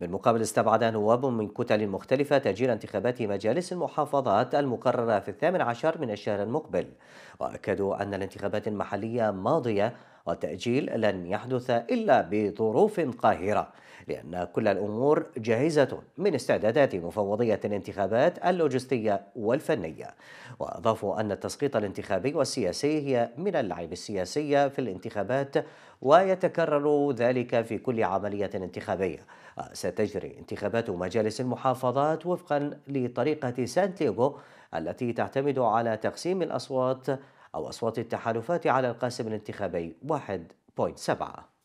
بالمقابل استبعد نواب من كتل مختلفة تأجيل انتخابات مجالس المحافظات المقررة في الثامن عشر من الشهر المقبل وأكدوا أن الانتخابات المحلية ماضية والتأجيل لن يحدث إلا بظروف قاهرة لأن كل الأمور جاهزة من استعدادات مفوضية الانتخابات اللوجستية والفنية وأضافوا أن التسقيط الانتخابي والسياسي هي من اللعب السياسية في الانتخابات ويتكرر ذلك في كل عملية انتخابية ستجري انتخابات مجالس المحافظات وفقا لطريقة سانتياغو التي تعتمد على تقسيم الأصوات أو أصوات التحالفات على القاسم الانتخابي 1.7